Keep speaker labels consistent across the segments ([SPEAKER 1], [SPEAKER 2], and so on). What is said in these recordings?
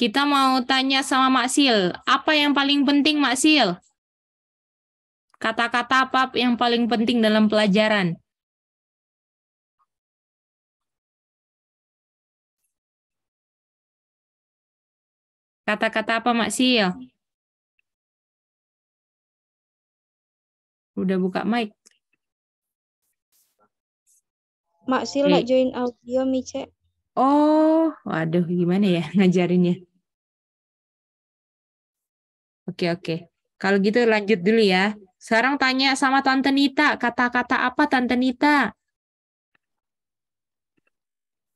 [SPEAKER 1] Kita mau tanya sama Mak Sil, apa yang paling penting Mak Sil?
[SPEAKER 2] Kata-kata apa yang paling penting dalam pelajaran? Kata-kata apa Mak Sil? Udah buka mic.
[SPEAKER 1] Mak Sil okay. Iya. join
[SPEAKER 2] audio Mice.
[SPEAKER 1] Oh, waduh gimana ya ngajarinnya. Oke, oke. Kalau gitu lanjut dulu ya. Sekarang tanya sama Tante Nita, kata-kata apa Tante Nita?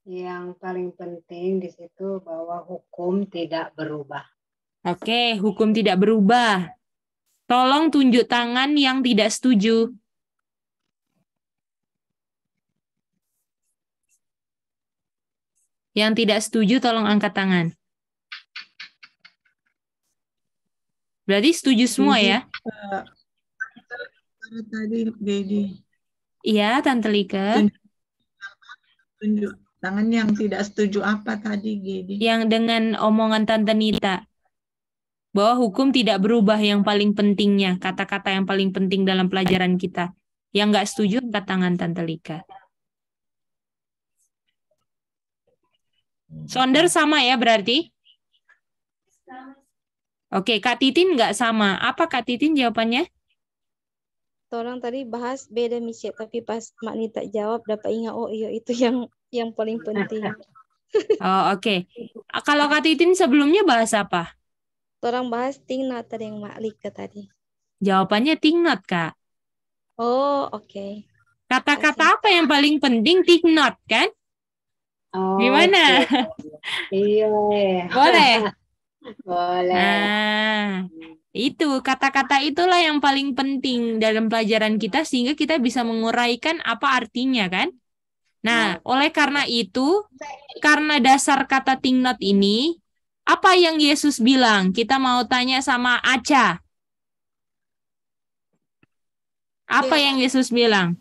[SPEAKER 3] Yang paling penting di situ bahwa hukum tidak berubah.
[SPEAKER 1] Oke, hukum tidak berubah. Tolong tunjuk tangan yang tidak setuju. Yang tidak setuju tolong angkat tangan. Berarti setuju semua ya?
[SPEAKER 2] Tadi Dedi.
[SPEAKER 1] Iya, Tante Lika. Tunjuk tangan yang tidak setuju apa tadi, Gedi? Yang dengan omongan Tante Nita bahwa hukum tidak berubah yang paling pentingnya, kata-kata yang paling penting dalam pelajaran kita. Yang nggak setuju angkat tangan Tante Lika. Sonder sama ya berarti? Oke, Kak Titin nggak sama. Apa Kak Titin jawabannya?
[SPEAKER 4] Orang tadi bahas beda misi, tapi pas Mak Nita jawab dapat ingat oh iya itu yang yang paling penting.
[SPEAKER 1] oh, oke. Okay. Kalau Kak Titin sebelumnya bahas apa?
[SPEAKER 4] Orang bahas tingnat tadi yang Mak Lika tadi.
[SPEAKER 1] Jawabannya tingnat, Kak.
[SPEAKER 4] Oh, oke. Okay.
[SPEAKER 1] Kata-kata apa yang paling penting tingnat, kan? Oh, Gimana? Okay. Iya. Boleh. Boleh. Nah, itu kata-kata itulah yang paling penting dalam pelajaran kita sehingga kita bisa menguraikan apa artinya kan? Nah, nah. oleh karena itu, karena dasar kata tingnot ini, apa yang Yesus bilang? Kita mau tanya sama Aca. Apa ya. yang Yesus bilang?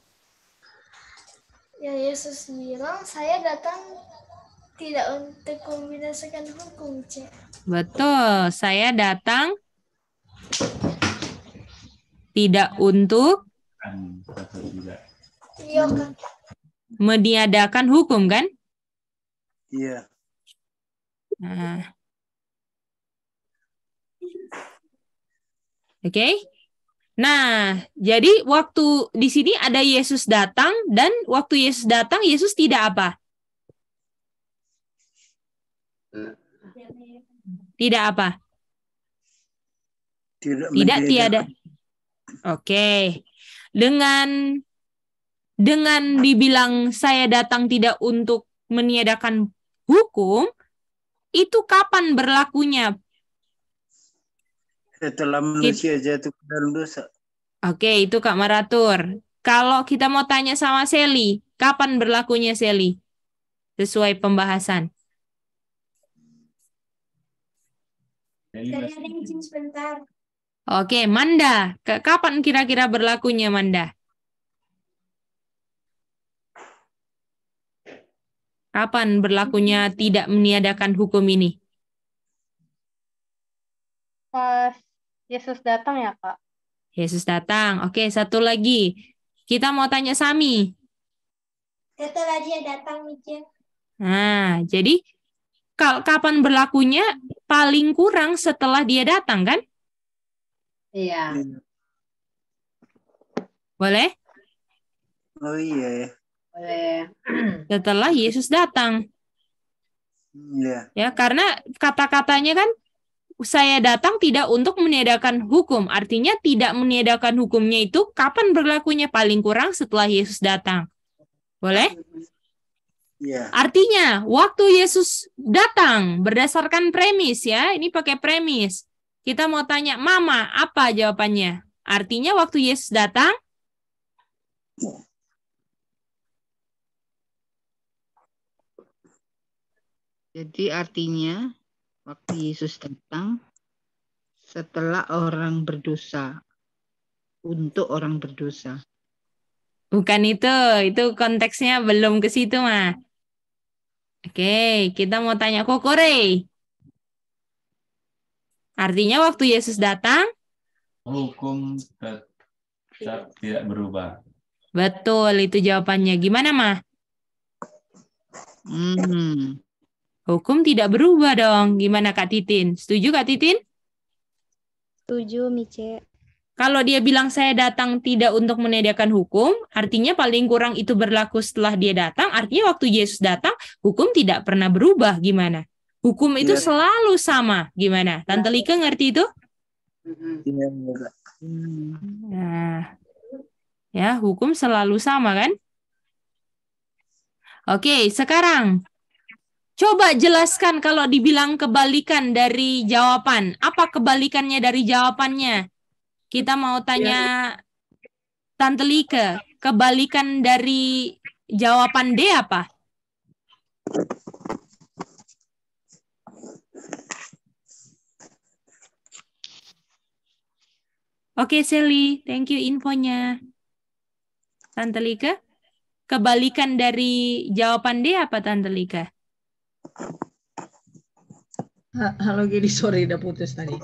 [SPEAKER 4] Ya, Yesus bilang, saya datang tidak untuk membinasakan hukum, Cek.
[SPEAKER 1] Betul, saya datang tidak untuk iya, meniadakan hukum kan? Iya. Nah. Oke. Okay? Nah, jadi waktu di sini ada Yesus datang dan waktu Yesus datang Yesus tidak apa? Eh, tidak apa?
[SPEAKER 2] Tidak, Tidak tiada.
[SPEAKER 1] Oke. Okay. Dengan dengan dibilang saya datang tidak untuk meniadakan hukum, itu kapan berlakunya?
[SPEAKER 5] Setelah manusia jatuh ke dalam dosa.
[SPEAKER 1] Oke, okay, itu Kak Maratur. Kalau kita mau tanya sama Seli, kapan berlakunya Seli? Sesuai pembahasan.
[SPEAKER 4] Sekalian sebentar.
[SPEAKER 1] Oke, Manda. Kapan kira-kira berlakunya, Manda? Kapan berlakunya hmm. tidak meniadakan hukum ini?
[SPEAKER 6] Pas Yesus datang ya, Kak.
[SPEAKER 1] Yesus datang. Oke, satu lagi. Kita mau tanya Sami.
[SPEAKER 4] lagi yang datang Mijen.
[SPEAKER 1] Nah, jadi kapan berlakunya paling kurang setelah dia datang kan? Iya. Boleh?
[SPEAKER 2] Oh iya ya. Boleh.
[SPEAKER 1] Setelah Yesus datang. Iya. Ya, karena kata-katanya kan saya datang tidak untuk meniadakan hukum. Artinya tidak meniadakan hukumnya itu kapan berlakunya paling kurang setelah Yesus datang. Boleh? Iya. Yeah. Artinya, waktu Yesus datang berdasarkan premis ya, ini pakai premis. Kita mau tanya mama, apa jawabannya? Artinya waktu Yesus datang
[SPEAKER 5] Jadi artinya waktu Yesus datang setelah orang berdosa untuk orang berdosa. Bukan itu, itu konteksnya belum
[SPEAKER 1] ke situ Ma. Oke, kita mau tanya kokore. Artinya waktu Yesus datang?
[SPEAKER 5] Hukum tetap tidak berubah.
[SPEAKER 1] Betul, itu jawabannya. Gimana, Ma? Hmm. Hukum tidak berubah dong. Gimana Kak Titin? Setuju Kak Titin?
[SPEAKER 4] Setuju, Mice.
[SPEAKER 1] Kalau dia bilang saya datang tidak untuk menyediakan hukum, artinya paling kurang itu berlaku setelah dia datang. Artinya waktu Yesus datang, hukum tidak pernah berubah gimana? Hukum itu iya. selalu sama gimana? Tante iya. Lika ngerti itu? Iya, nah, ya hukum selalu sama kan? Oke, sekarang Coba jelaskan kalau dibilang kebalikan dari jawaban. Apa kebalikannya dari jawabannya? Kita mau ya. tanya Tante Lika, kebalikan dari jawaban D apa? Oke, okay, Sally. Thank you infonya. Tante Lika, kebalikan dari jawaban D apa, Tante Lika?
[SPEAKER 3] Halo, Gedi. Sorry, udah putus tadi.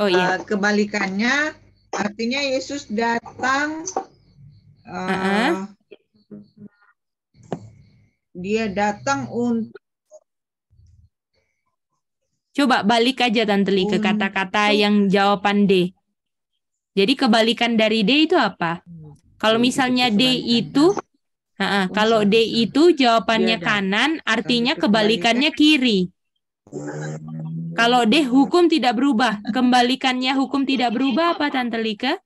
[SPEAKER 3] Oh iya. Eh, kebalikannya Artinya Yesus datang uh, uh -uh.
[SPEAKER 1] Dia datang untuk Coba balik aja Tante Li ke kata-kata yang jawaban D. Jadi kebalikan dari D itu apa? Kalau misalnya D itu uh, kalau D itu jawabannya iya, kanan, artinya kebalikannya kiri. Kalau deh hukum tidak berubah, kembalikannya hukum tidak berubah apa Tante Lika?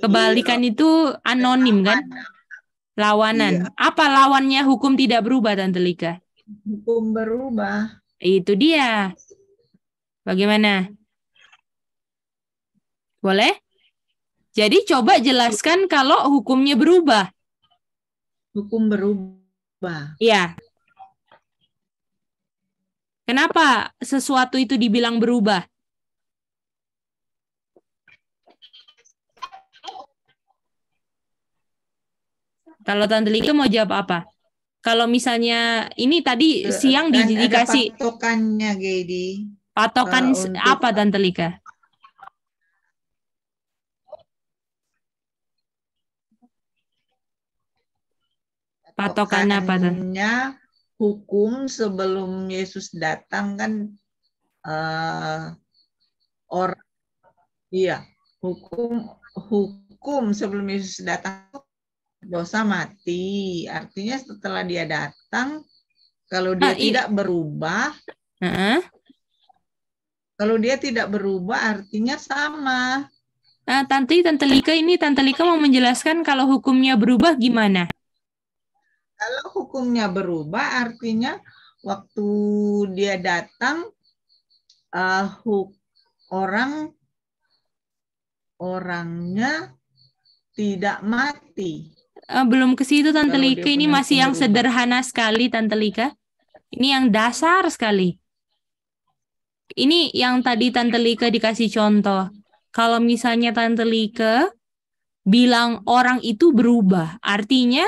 [SPEAKER 1] Kebalikan itu anonim kan? Lawanan. Iya. Apa lawannya hukum tidak berubah Tante Lika?
[SPEAKER 3] Hukum berubah.
[SPEAKER 1] Itu dia. Bagaimana? Boleh? Jadi coba jelaskan kalau hukumnya berubah. Hukum berubah. Iya. Kenapa sesuatu itu dibilang berubah? Kalau Tante Lika mau jawab apa? Kalau misalnya ini tadi eh, siang dikasih patokannya, Gedi. Patokan eh, apa Tante Lika?
[SPEAKER 3] Patokannya apa Patokannya hukum sebelum Yesus datang kan uh, or iya hukum hukum sebelum Yesus datang dosa mati artinya setelah dia datang kalau dia ah, iya. tidak berubah uh
[SPEAKER 1] -uh. kalau dia tidak berubah artinya sama Nah, Tante, Tante Lika ini, Tante Lika mau menjelaskan kalau hukumnya berubah gimana?
[SPEAKER 3] Kalau hukumnya berubah, artinya waktu dia datang, uh, huk, orang
[SPEAKER 1] orangnya tidak mati. Uh, belum ke situ Tante Kalau Lika, ini masih yang berubah. sederhana sekali Tante Lika. Ini yang dasar sekali. Ini yang tadi Tante Lika dikasih contoh. Kalau misalnya Tante Lika bilang orang itu berubah, artinya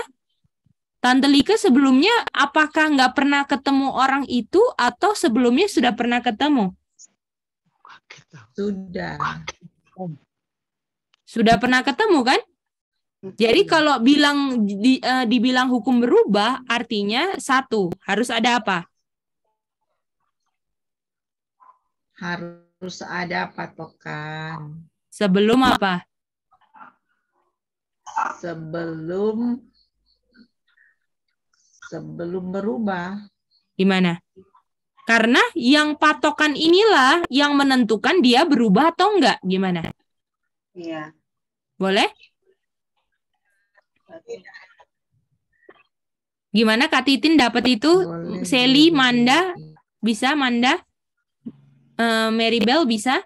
[SPEAKER 1] Tante Lika sebelumnya apakah nggak pernah ketemu orang itu atau sebelumnya sudah pernah ketemu? Sudah. Sudah pernah ketemu kan? Jadi kalau bilang di, uh, dibilang hukum berubah artinya satu harus ada apa?
[SPEAKER 3] Harus ada patokan. Sebelum apa? Sebelum
[SPEAKER 1] sebelum berubah. Di mana? Karena yang patokan inilah yang menentukan dia berubah atau enggak. Gimana? Iya. Boleh? Gimana Kak Titin dapat itu? Seli Manda, bisa Manda? Uh, eh, Mary Bell bisa?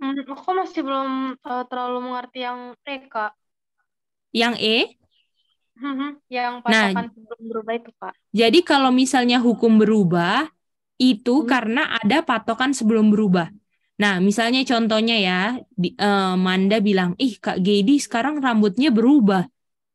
[SPEAKER 6] Hmm, aku masih belum uh, terlalu mengerti yang E, Kak. Yang E? Mm-hmm. yang nah, berubah itu pak.
[SPEAKER 1] Jadi kalau misalnya hukum berubah itu hmm. karena ada patokan sebelum berubah. Nah, misalnya contohnya ya, di, uh, Manda bilang, ih Kak Gedi sekarang rambutnya berubah,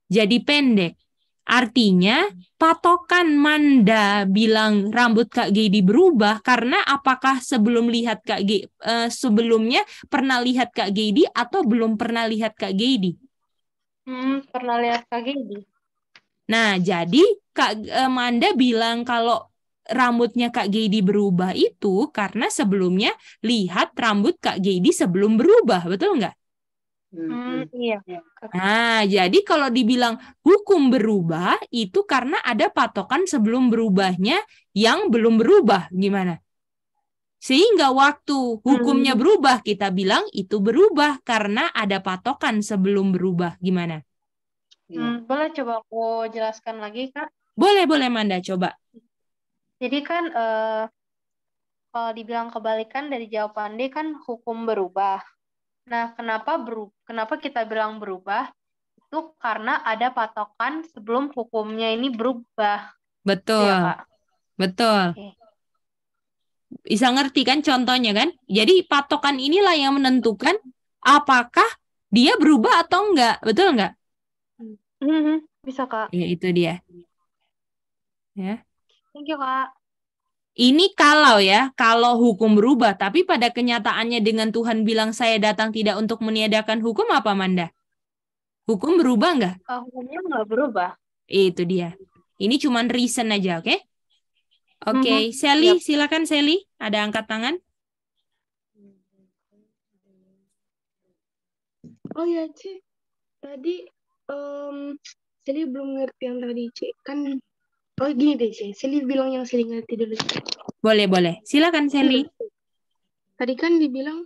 [SPEAKER 1] jadi pendek. Artinya patokan Manda bilang rambut Kak Gedi berubah karena apakah sebelum lihat Kak G uh, sebelumnya pernah lihat Kak Gedi atau belum pernah lihat Kak Gedi?
[SPEAKER 6] Hmm, pernah lihat Kak Gedi.
[SPEAKER 1] Nah, jadi Kak eh, Manda bilang kalau rambutnya Kak Gedi berubah itu karena sebelumnya lihat rambut Kak Gedi sebelum berubah, betul nggak?
[SPEAKER 2] Hmm, hmm, hmm, iya.
[SPEAKER 1] Nah, jadi kalau dibilang hukum berubah itu karena ada patokan sebelum berubahnya yang belum berubah, gimana? Sehingga waktu hukumnya hmm. berubah kita bilang itu berubah karena ada patokan sebelum berubah, gimana?
[SPEAKER 6] Iya. Hmm, boleh coba aku jelaskan lagi, Kak?
[SPEAKER 1] Boleh, boleh Manda, coba.
[SPEAKER 6] Jadi kan uh, kalau dibilang kebalikan dari jawaban D kan hukum berubah. Nah, kenapa beru kenapa kita bilang berubah? Itu karena ada patokan sebelum hukumnya ini berubah.
[SPEAKER 5] Betul. Ya,
[SPEAKER 1] Betul. Bisa ngerti kan contohnya kan? Jadi patokan inilah yang menentukan apakah dia berubah atau enggak, betul enggak?
[SPEAKER 6] hmm Bisa kak. Ya itu dia. Ya. Thank you kak.
[SPEAKER 1] Ini kalau ya, kalau hukum berubah, tapi pada kenyataannya dengan Tuhan bilang saya datang tidak untuk meniadakan hukum apa Manda? Hukum berubah nggak? Uh, hukumnya nggak berubah. Itu dia. Ini cuman reason aja, oke? Okay?
[SPEAKER 4] Oke, okay. mm-hmm. Sally, yep.
[SPEAKER 1] silakan Sally. Ada angkat tangan?
[SPEAKER 4] Oh ya Ci, tadi um, Sally belum ngerti yang tadi C kan oh gini deh C Sally bilang yang Sally ngerti dulu boleh boleh silakan Sally hmm. tadi kan dibilang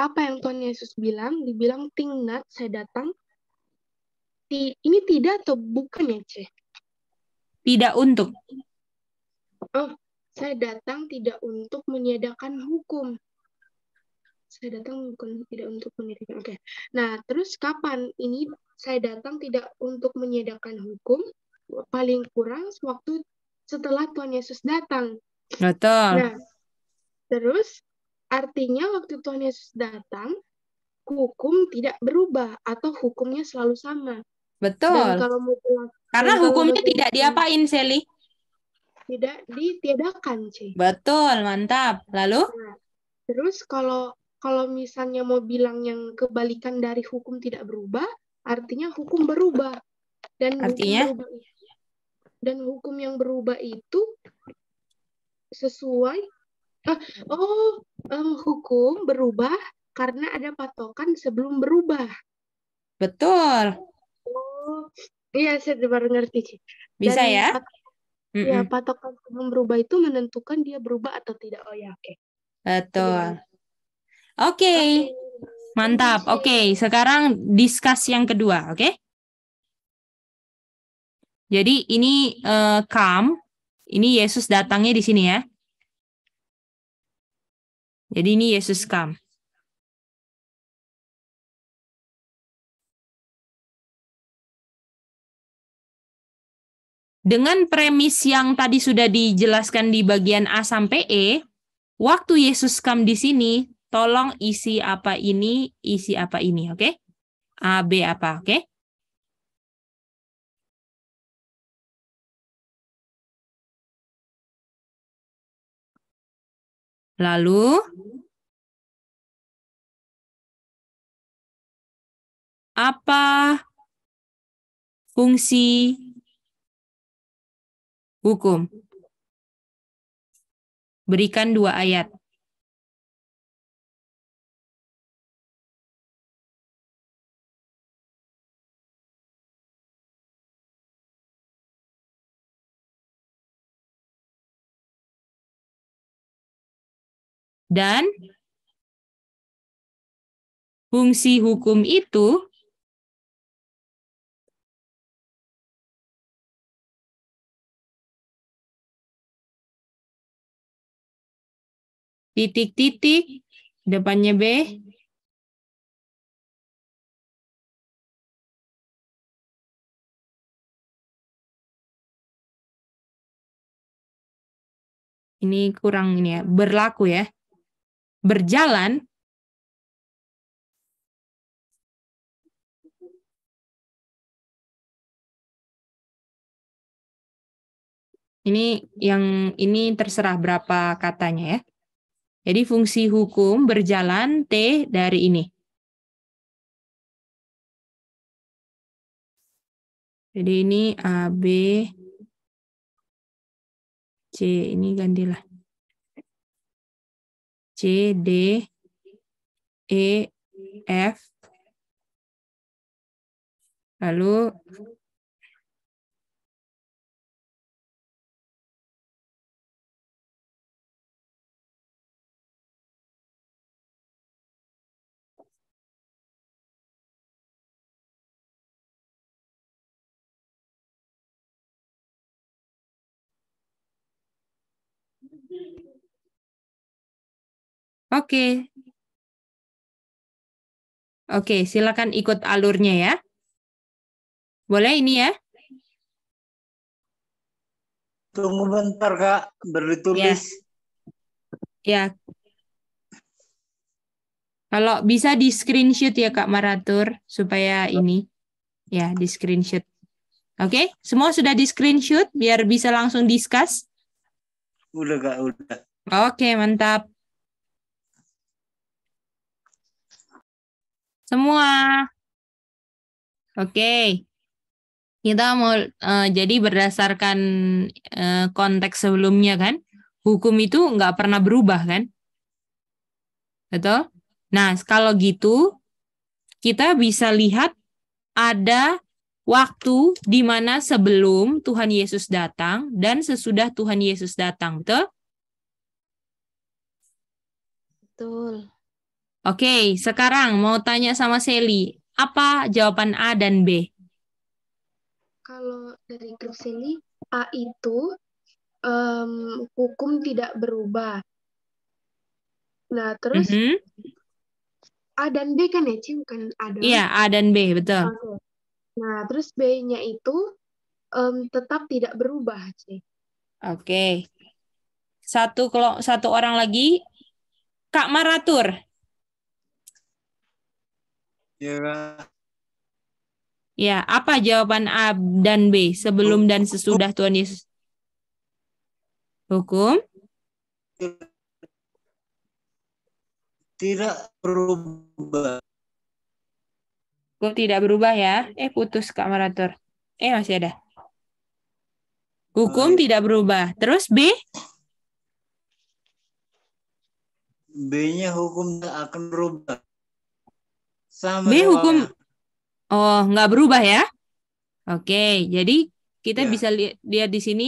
[SPEAKER 4] apa yang Tuhan Yesus bilang dibilang tingnat saya datang Ti, ini tidak atau bukan ya C tidak untuk oh saya datang tidak untuk meniadakan hukum saya datang bukan tidak untuk menyediakan Oke. Okay. Nah, terus kapan ini saya datang tidak untuk menyediakan hukum? Paling kurang waktu setelah Tuhan Yesus datang.
[SPEAKER 2] Betul. Nah,
[SPEAKER 4] terus artinya waktu Tuhan Yesus datang, hukum tidak berubah atau hukumnya selalu sama. Betul. Dan kalau mau Karena kalau hukumnya tidak diapain, Seli? Tidak ditiadakan, sih.
[SPEAKER 1] Betul, mantap. Lalu? Nah,
[SPEAKER 4] terus kalau kalau misalnya mau bilang yang kebalikan dari hukum tidak berubah, artinya hukum berubah. Dan artinya hukum berubah, dan hukum yang berubah itu sesuai eh, oh um, hukum berubah karena ada patokan sebelum berubah. Betul. Oh, iya saya baru ngerti. Bisa ya? ya? Iya, mm -mm. patokan sebelum berubah itu menentukan dia berubah atau tidak. Oh ya, oke. Okay.
[SPEAKER 1] Betul. Jadi, Oke. Okay. Mantap. Oke, okay. sekarang diskus yang kedua, oke? Okay?
[SPEAKER 2] Jadi ini uh, come, ini Yesus datangnya di sini ya. Jadi ini Yesus kam. Dengan premis yang tadi sudah dijelaskan
[SPEAKER 1] di bagian A sampai E, waktu Yesus kam di sini, Tolong isi
[SPEAKER 2] apa ini, isi apa ini, oke? Okay? A, B apa, oke? Okay? Lalu, apa fungsi hukum? Berikan dua ayat. dan fungsi hukum itu titik-titik depannya B ini kurang ini ya berlaku ya berjalan Ini yang ini terserah berapa katanya ya. Jadi fungsi hukum berjalan T dari ini. Jadi ini A, B, C. Ini gantilah. C, D, E, F. Lalu Oke. Oke, silakan ikut alurnya ya. Boleh ini ya? Tunggu bentar, Kak. Beritulis.
[SPEAKER 1] Ya. Yeah. Kalau bisa di screenshot ya, Kak Maratur, supaya ini. Ya, di screenshot. Oke, semua sudah di screenshot biar bisa langsung discuss?
[SPEAKER 2] Udah, Kak. Udah. Oke, mantap. semua. Oke. Okay.
[SPEAKER 1] Kita mau uh, jadi berdasarkan uh, konteks sebelumnya kan, hukum itu nggak pernah berubah kan? Betul? Nah, kalau gitu kita bisa lihat ada waktu di mana sebelum Tuhan Yesus datang dan sesudah Tuhan Yesus datang, betul?
[SPEAKER 6] Betul.
[SPEAKER 1] Oke, sekarang mau tanya sama Sally, apa jawaban A dan B?
[SPEAKER 4] Kalau dari grup Sally, A itu um, hukum tidak berubah. Nah, terus mm -hmm. A dan B kan ya, Ci? Bukan A dan Iya, A dan B, betul. Nah, terus B-nya itu um, tetap tidak berubah, C.
[SPEAKER 1] Oke. Satu satu orang lagi Kak Maratur. Ya. Ya, apa jawaban A dan B sebelum dan sesudah Tuhan Yesus? Hukum?
[SPEAKER 5] Tidak berubah.
[SPEAKER 1] Hukum tidak berubah ya? Eh, putus Kak Marator. Eh, masih ada. Hukum tidak berubah. Terus B?
[SPEAKER 5] B-nya hukum tidak akan berubah. Sama. B hukum ya.
[SPEAKER 1] oh nggak berubah ya? Oke, jadi kita ya. bisa li lihat di sini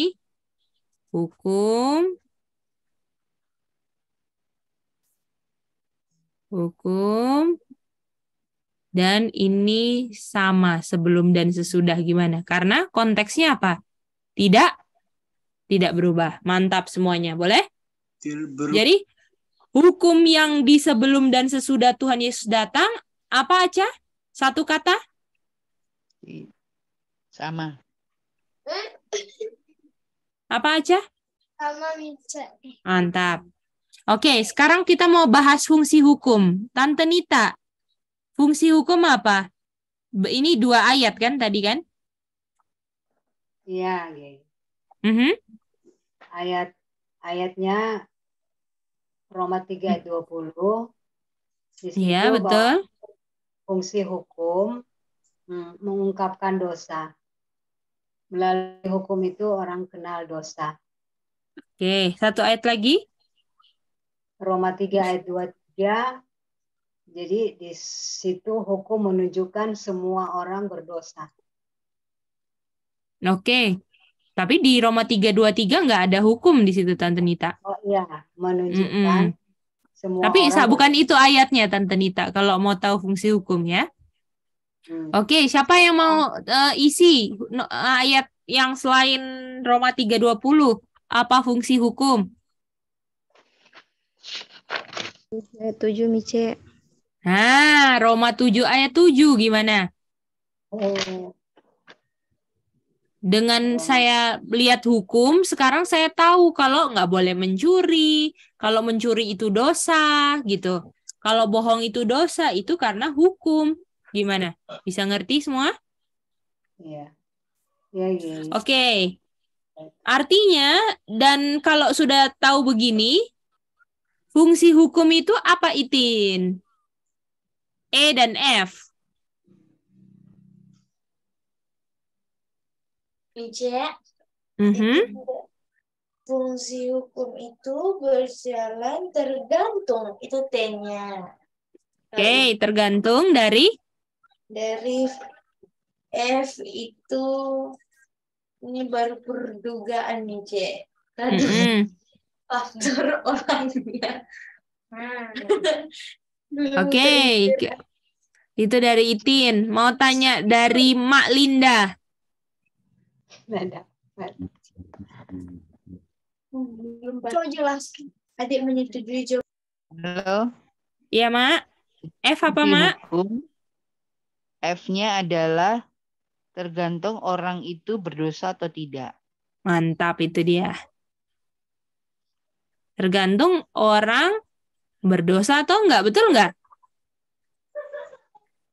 [SPEAKER 1] hukum hukum dan ini sama sebelum dan sesudah gimana? Karena konteksnya apa? Tidak tidak berubah. Mantap semuanya, boleh? Jadi hukum yang di sebelum dan sesudah Tuhan Yesus datang apa aja? Satu kata? Sama. Apa aja?
[SPEAKER 4] Sama bisa.
[SPEAKER 1] Mantap. Oke, sekarang kita mau bahas fungsi hukum. Tante Nita, fungsi hukum apa? Ini dua ayat kan tadi kan?
[SPEAKER 3] Iya. Ya. Mm -hmm. Ayat ayatnya Roma 3 20.
[SPEAKER 2] Iya, betul
[SPEAKER 3] fungsi hukum mm, mengungkapkan dosa. Melalui hukum itu orang kenal dosa.
[SPEAKER 1] Oke, satu ayat lagi.
[SPEAKER 3] Roma 3 ayat 23. Jadi di situ hukum menunjukkan semua orang berdosa.
[SPEAKER 1] Oke. Tapi di Roma 323 nggak ada hukum di situ Tante Nita.
[SPEAKER 3] Oh iya, menunjukkan mm -mm. Semua Tapi orang... bukan
[SPEAKER 1] itu ayatnya Tante Nita kalau mau tahu fungsi hukum ya. Hmm. Oke, okay, siapa yang mau uh, isi ayat yang selain Roma 3:20 apa fungsi hukum?
[SPEAKER 4] Ayat 7 Mice.
[SPEAKER 1] Nah, Roma 7 ayat 7 gimana? Oh dengan oh. saya lihat hukum sekarang saya tahu kalau nggak boleh mencuri kalau mencuri itu dosa gitu kalau bohong itu dosa itu karena hukum gimana bisa ngerti semua
[SPEAKER 2] iya
[SPEAKER 3] iya ya, ya.
[SPEAKER 1] oke okay. artinya dan kalau sudah tahu begini fungsi hukum itu apa itin
[SPEAKER 2] e dan f
[SPEAKER 4] meja.
[SPEAKER 2] Mm mm-hmm. -hmm.
[SPEAKER 4] fungsi hukum itu berjalan tergantung itu T-nya. Oke,
[SPEAKER 1] okay, tergantung dari
[SPEAKER 4] dari F itu ini baru perdugaan nih C. Tadi mm -hmm. faktor orangnya. Hmm. Oke,
[SPEAKER 1] okay. itu dari Itin. Mau tanya dari Mak Linda.
[SPEAKER 4] Nada. Coba jelaskan. Adik menyetujui
[SPEAKER 5] Halo. Iya, Mak. F apa, Mak? F-nya adalah tergantung orang itu berdosa atau tidak.
[SPEAKER 1] Mantap itu dia. Tergantung orang berdosa atau enggak, betul enggak?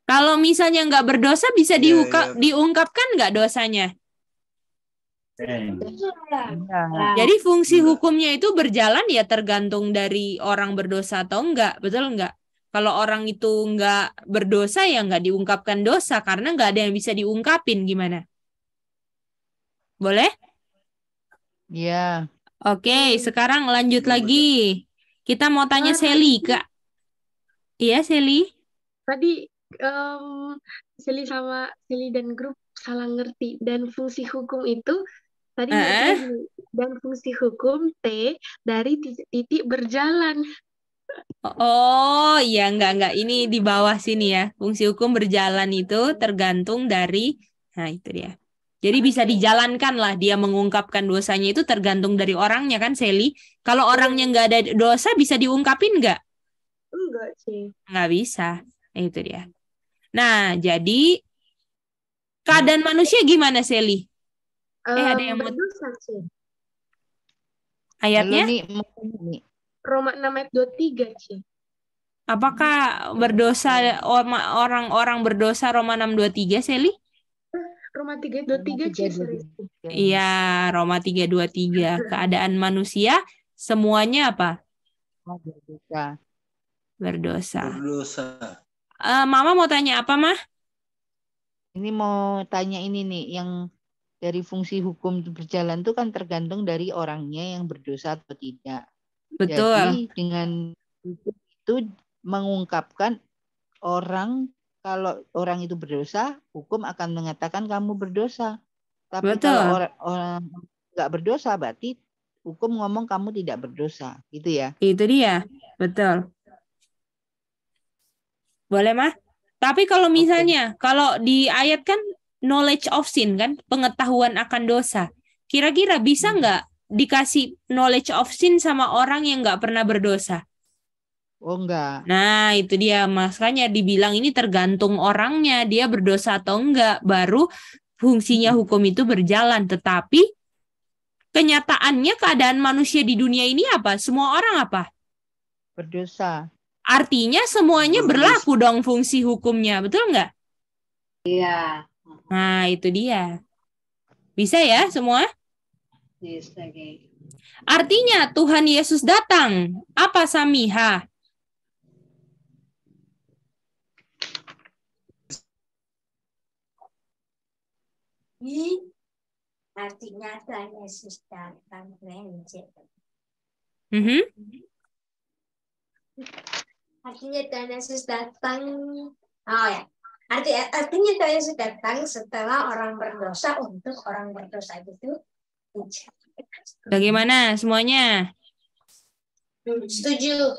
[SPEAKER 1] Kalau misalnya enggak berdosa bisa iya, diungkap, iya. diungkapkan enggak dosanya?
[SPEAKER 2] Iya. Nah,
[SPEAKER 1] Jadi fungsi hukumnya itu berjalan ya tergantung dari orang berdosa atau enggak, betul enggak? Kalau orang itu enggak berdosa ya enggak diungkapkan dosa karena enggak ada yang bisa diungkapin gimana? Boleh? Iya. Oke, sekarang lanjut lagi. Kita mau tanya Seli, Kak. Iya, Seli.
[SPEAKER 4] Tadi um, Seli sama Seli dan grup salah ngerti dan fungsi hukum itu Tadi uh dan fungsi hukum T dari titik berjalan. Oh iya enggak enggak ini
[SPEAKER 1] di bawah sini ya. Fungsi hukum berjalan itu tergantung dari nah itu dia. Jadi bisa dijalankan lah dia mengungkapkan dosanya itu tergantung dari orangnya kan Sally. Kalau iya. orangnya nggak ada dosa bisa diungkapin nggak?
[SPEAKER 4] Enggak sih.
[SPEAKER 1] enggak bisa. Nah, itu dia. Nah jadi keadaan iya. manusia gimana Sally? eh ada yang mau ayatnya
[SPEAKER 4] Roma 6 ayat 23
[SPEAKER 1] Apakah berdosa iya. orang-orang berdosa Roma 623 Seli? Eh,
[SPEAKER 4] Roma 323 Ci.
[SPEAKER 1] Iya, Roma 323. Keadaan manusia semuanya apa? Berdosa. Berdosa. Berdosa.
[SPEAKER 5] Uh, Mama mau tanya apa, Mah? Ini mau tanya ini nih yang dari fungsi hukum berjalan itu kan tergantung dari orangnya yang berdosa atau tidak. Betul. Jadi dengan itu mengungkapkan orang kalau orang itu berdosa, hukum akan mengatakan kamu berdosa. Tapi Betul. kalau orang, orang nggak berdosa, berarti hukum ngomong kamu tidak berdosa, gitu ya? Itu dia, betul.
[SPEAKER 1] Boleh mah? Tapi kalau misalnya okay. kalau di ayat kan knowledge of sin kan pengetahuan akan dosa kira-kira bisa hmm. nggak dikasih knowledge of sin sama orang yang nggak pernah berdosa Oh enggak. Nah itu dia makanya dibilang ini tergantung orangnya dia berdosa atau enggak baru fungsinya hmm. hukum itu berjalan tetapi kenyataannya keadaan manusia di dunia ini apa semua orang apa
[SPEAKER 5] berdosa
[SPEAKER 1] artinya semuanya berlaku dong fungsi hukumnya betul nggak
[SPEAKER 5] iya
[SPEAKER 1] Nah, itu dia. Bisa ya semua?
[SPEAKER 3] Bisa, okay.
[SPEAKER 1] Artinya Tuhan Yesus datang. Apa samiha?
[SPEAKER 2] Artinya Tuhan Yesus datang. Mm -hmm. Artinya Tuhan Yesus datang.
[SPEAKER 4] Oh ya, Arti, artinya Yesus datang setelah orang berdosa untuk orang berdosa itu Bagaimana
[SPEAKER 1] semuanya?
[SPEAKER 2] Setuju.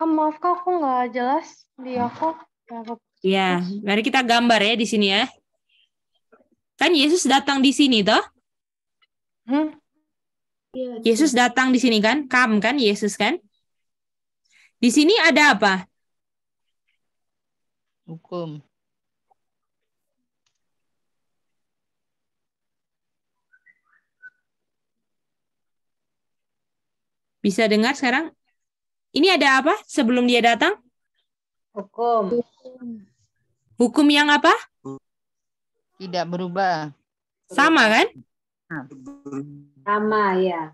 [SPEAKER 6] Oh, maaf kak, aku nggak jelas di aku.
[SPEAKER 1] Ya, mari kita gambar ya di sini ya. Kan Yesus datang di sini toh? Hmm?
[SPEAKER 4] Iya, Yesus
[SPEAKER 1] datang di sini kan? Kam kan Yesus kan? Di sini ada apa? Hukum. Bisa dengar sekarang? Ini ada apa sebelum dia datang?
[SPEAKER 3] Hukum.
[SPEAKER 1] Hukum yang apa? Tidak berubah.
[SPEAKER 3] Sama kan?
[SPEAKER 5] Nah.
[SPEAKER 1] Sama ya.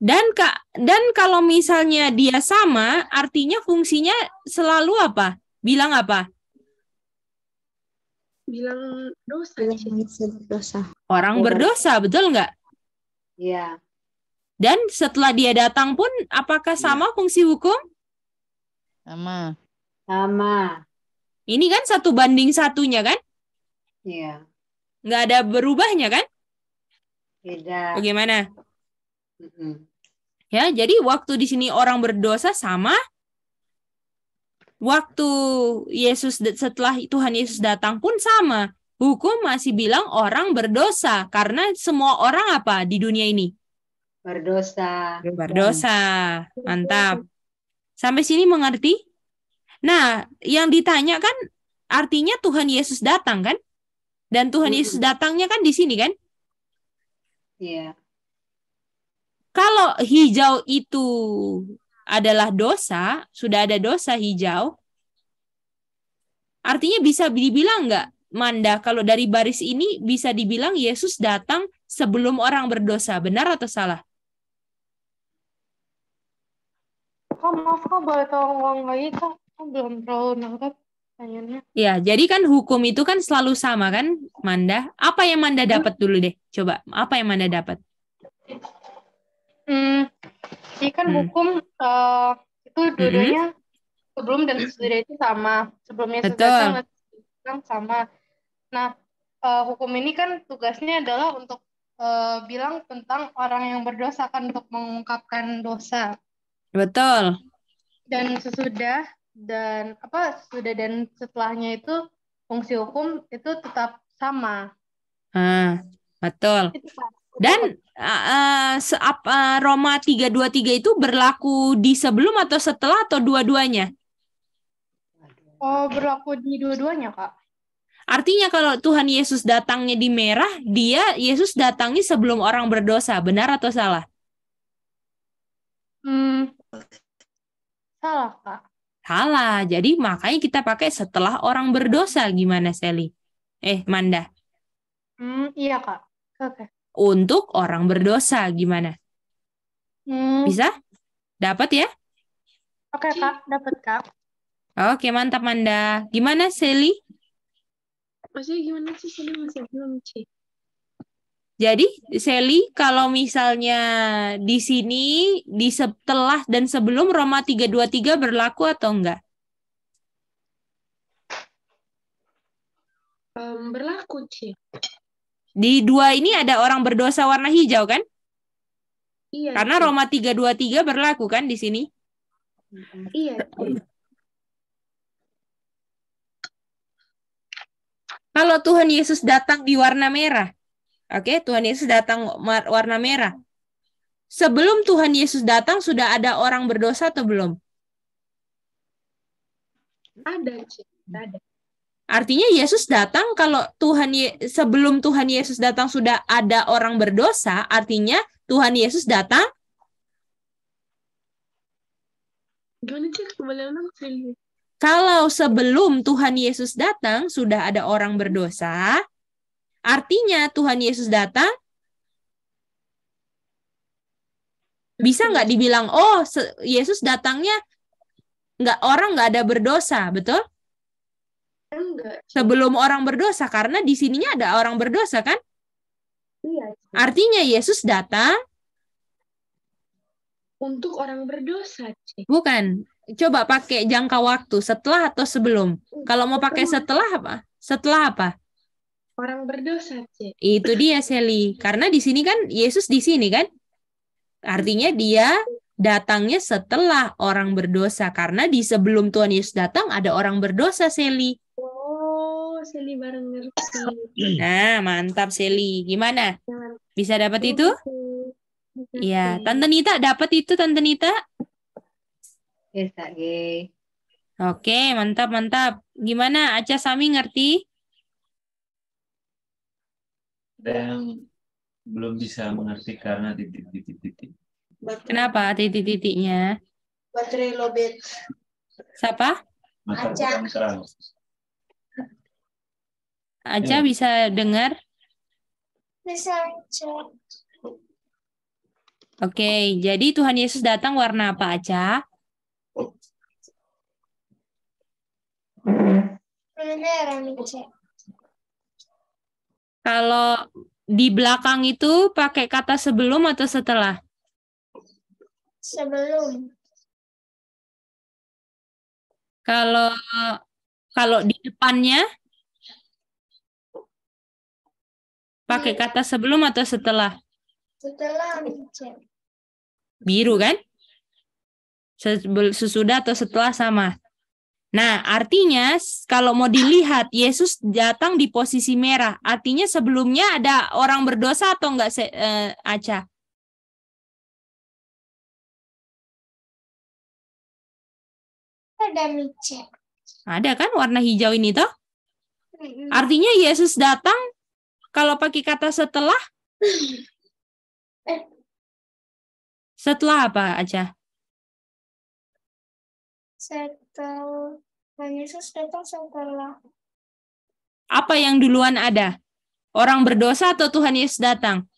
[SPEAKER 1] Dan kak dan kalau misalnya dia sama, artinya fungsinya selalu apa? Bilang apa?
[SPEAKER 4] Bilang dosa. Bilang
[SPEAKER 6] berdosa. Orang ya. berdosa, betul nggak? Iya.
[SPEAKER 1] Dan setelah dia datang pun, apakah iya. sama ya. fungsi hukum? Sama. Sama. Ini kan satu banding satunya kan? Iya. Nggak ada berubahnya kan? Beda. Bagaimana? Mm -hmm. Ya, jadi waktu di sini orang berdosa sama waktu Yesus setelah Tuhan Yesus datang pun sama. Hukum masih bilang orang berdosa karena semua orang apa di dunia ini? Berdosa. Berdosa. Mantap. Sampai sini mengerti? Nah, yang ditanya kan artinya Tuhan Yesus datang kan? Dan Tuhan Yesus datangnya kan di sini kan? Iya. Kalau hijau itu adalah dosa, sudah ada dosa hijau, artinya bisa dibilang nggak, Manda, kalau dari baris ini bisa dibilang Yesus datang sebelum orang berdosa, benar atau salah?
[SPEAKER 6] Kok maaf kok boleh tolong lagi kak? belum terlalu nangkep pertanyaannya?
[SPEAKER 1] Ya, jadi kan hukum itu kan selalu sama kan, Manda? Apa yang Manda hmm? dapat dulu deh? Coba, apa yang Manda dapat?
[SPEAKER 6] Hmm, jadi kan hmm. hukum uh, itu hmm. dua-duanya hmm. sebelum dan sesudah itu sama. Sebelumnya Betul. kan sama. Nah, uh, hukum ini kan tugasnya adalah untuk uh, bilang tentang orang yang berdosa kan untuk mengungkapkan dosa.
[SPEAKER 2] Betul.
[SPEAKER 6] Dan sesudah dan apa sudah dan setelahnya itu fungsi hukum itu tetap sama.
[SPEAKER 1] Ah, betul. Dan uh, se uh, Roma 323 itu berlaku di sebelum atau setelah atau dua-duanya?
[SPEAKER 6] Oh, berlaku di dua-duanya, Kak.
[SPEAKER 1] Artinya kalau Tuhan Yesus datangnya di merah, dia Yesus datangi sebelum orang berdosa, benar atau salah?
[SPEAKER 6] Hmm, salah, Kak.
[SPEAKER 1] Salah. Jadi makanya kita pakai setelah orang berdosa gimana Sally? Eh, Manda.
[SPEAKER 6] Hmm, iya, Kak. Oke. Okay.
[SPEAKER 1] Untuk orang berdosa gimana? Hmm. Bisa? Dapat ya?
[SPEAKER 6] Oke, okay, iya. Kak. Dapat, Kak.
[SPEAKER 1] Oke, mantap Manda. Gimana Sally?
[SPEAKER 4] masih gimana sih Sally masih belum sih?
[SPEAKER 1] Jadi Sally kalau misalnya di sini di setelah dan sebelum Roma 323 berlaku atau enggak?
[SPEAKER 4] Um, berlaku, Ci.
[SPEAKER 1] Di dua ini ada orang berdosa warna hijau kan?
[SPEAKER 4] Iya. Karena Roma
[SPEAKER 1] 323 berlaku kan di sini? Iya. Kalau Tuhan Yesus datang di warna merah, Oke, okay? Tuhan Yesus datang warna merah. Sebelum Tuhan Yesus datang sudah ada orang berdosa atau belum?
[SPEAKER 4] Ada, ada.
[SPEAKER 1] Artinya Yesus datang kalau Tuhan sebelum Tuhan Yesus datang sudah ada orang berdosa, artinya Tuhan Yesus datang Kalau sebelum Tuhan Yesus datang sudah ada orang berdosa, Artinya Tuhan Yesus datang bisa nggak dibilang oh Yesus datangnya nggak orang nggak ada berdosa betul? Enggak. Sebelum orang berdosa karena di sininya ada orang berdosa kan? Iya. Artinya Yesus datang
[SPEAKER 4] untuk orang berdosa.
[SPEAKER 1] Cik. Bukan. Coba pakai jangka waktu setelah atau sebelum. Kalau mau pakai setelah apa? Setelah apa?
[SPEAKER 4] orang berdosa, Cik.
[SPEAKER 1] Itu dia, Sally. Karena di sini kan Yesus di sini kan? Artinya dia datangnya setelah orang berdosa karena di sebelum Tuhan Yesus datang ada orang berdosa, Sally.
[SPEAKER 4] Oh, Sally baru ngerti.
[SPEAKER 1] Nah, mantap Sally. Gimana?
[SPEAKER 4] Bisa dapat itu? Iya,
[SPEAKER 1] Tante Nita dapat itu Tante Nita? Yes, Oke, mantap mantap. Gimana Aja Sami ngerti?
[SPEAKER 4] ada yang belum bisa mengerti karena titik-titik-titik.
[SPEAKER 1] Kenapa titik-titiknya?
[SPEAKER 4] Baterai lobet. Siapa? Aja. Aja
[SPEAKER 1] bisa dengar?
[SPEAKER 4] Bisa Aja.
[SPEAKER 1] Oke, jadi Tuhan Yesus datang warna apa Aja?
[SPEAKER 4] Merah, Aja.
[SPEAKER 1] Kalau di belakang itu pakai kata sebelum atau setelah?
[SPEAKER 2] Sebelum. Kalau kalau di depannya pakai hmm. kata sebelum atau setelah?
[SPEAKER 4] Setelah.
[SPEAKER 2] Biru
[SPEAKER 1] kan? Sesudah atau setelah sama? Nah, artinya kalau mau dilihat Yesus datang di posisi merah. Artinya sebelumnya
[SPEAKER 2] ada orang berdosa atau enggak uh, Aca? Ada micet. Ada kan warna hijau ini toh? Artinya Yesus datang kalau pakai kata setelah eh. setelah apa aja? setelah Yesus datang setelah apa yang duluan ada? Orang
[SPEAKER 1] berdosa atau Tuhan Yesus datang?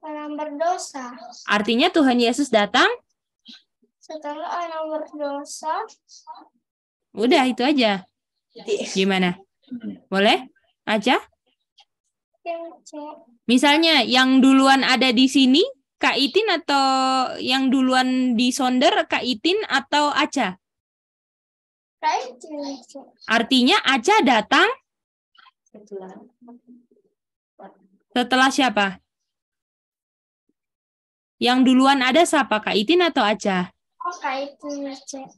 [SPEAKER 4] Orang berdosa.
[SPEAKER 1] Artinya Tuhan Yesus datang?
[SPEAKER 4] Setelah orang berdosa.
[SPEAKER 1] Udah, itu aja. Gimana? Boleh? Aja? Misalnya yang duluan ada di sini, Kak Itin atau yang duluan di sonder, Kak Itin atau Aca?
[SPEAKER 2] Artinya Aca datang setelah siapa? Yang duluan ada siapa?
[SPEAKER 1] Kak Itin atau Aca? Oh,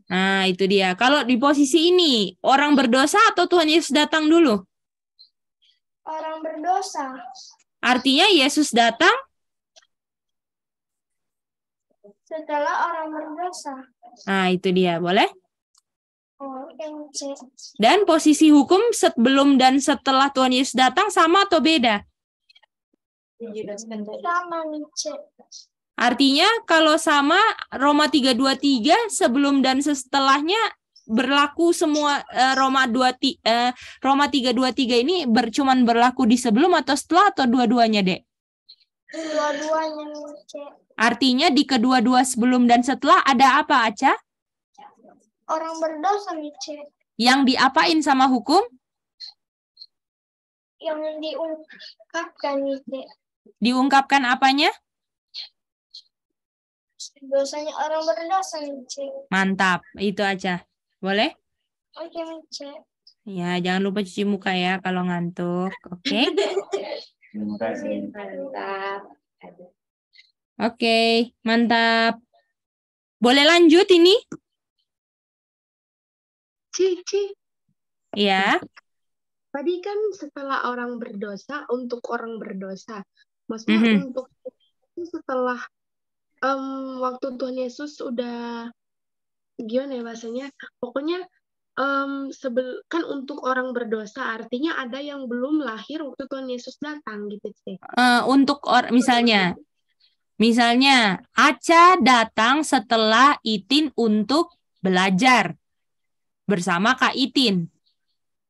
[SPEAKER 1] Nah, itu dia. Kalau di posisi ini, orang berdosa atau Tuhan Yesus datang dulu?
[SPEAKER 4] Orang berdosa.
[SPEAKER 1] Artinya Yesus datang
[SPEAKER 4] setelah orang berdosa.
[SPEAKER 1] Nah, itu dia. Boleh? Dan posisi hukum sebelum dan setelah Tuhan Yesus datang sama atau beda?
[SPEAKER 4] Sama
[SPEAKER 1] Artinya kalau sama Roma 323 sebelum dan setelahnya berlaku semua eh, Roma 2 eh, Roma 323 ini bercuman berlaku di sebelum atau setelah atau dua-duanya, Dek?
[SPEAKER 4] Dua-duanya,
[SPEAKER 1] Artinya di kedua-dua sebelum dan setelah ada apa, Aca?
[SPEAKER 4] orang berdosa, Mice.
[SPEAKER 1] Yang diapain sama hukum?
[SPEAKER 2] Yang diungkapkan, Mice.
[SPEAKER 1] Diungkapkan apanya?
[SPEAKER 4] Dosanya orang berdosa, Mice.
[SPEAKER 1] Mantap, itu aja. Boleh?
[SPEAKER 4] Oke, Mice.
[SPEAKER 1] Ya, jangan lupa cuci muka ya kalau ngantuk. Oke. Okay?
[SPEAKER 2] Terima kasih. Mantap. Oke, okay, mantap. Boleh lanjut ini? Ci, Ci. Iya. Tadi
[SPEAKER 4] kan setelah orang berdosa untuk orang berdosa. Maksudnya mm -hmm. untuk setelah um, waktu Tuhan Yesus udah gimana ya bahasanya? Pokoknya um, sebel kan untuk orang berdosa artinya ada yang belum lahir waktu Tuhan Yesus datang gitu sih.
[SPEAKER 1] Uh, untuk or misalnya misalnya Aca datang setelah Itin untuk belajar bersama Kak Itin.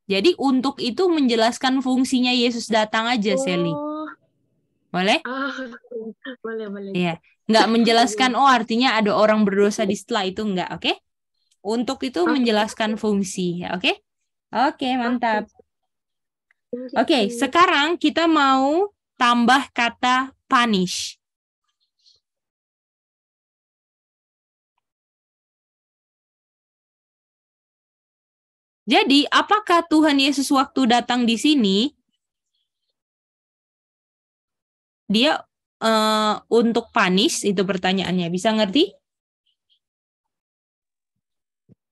[SPEAKER 1] Jadi untuk itu menjelaskan fungsinya Yesus datang aja, oh. Sally. Boleh?
[SPEAKER 4] Oh, boleh, boleh. Iya.
[SPEAKER 1] Nggak menjelaskan, oh artinya ada orang berdosa di setelah itu, enggak, oke? Okay? Untuk itu menjelaskan fungsi, ya, oke? Okay? Oke, okay, mantap. Oke, okay, sekarang kita mau
[SPEAKER 2] tambah kata punish. Jadi, apakah Tuhan Yesus waktu datang di sini
[SPEAKER 1] dia uh, untuk panis itu pertanyaannya. Bisa ngerti?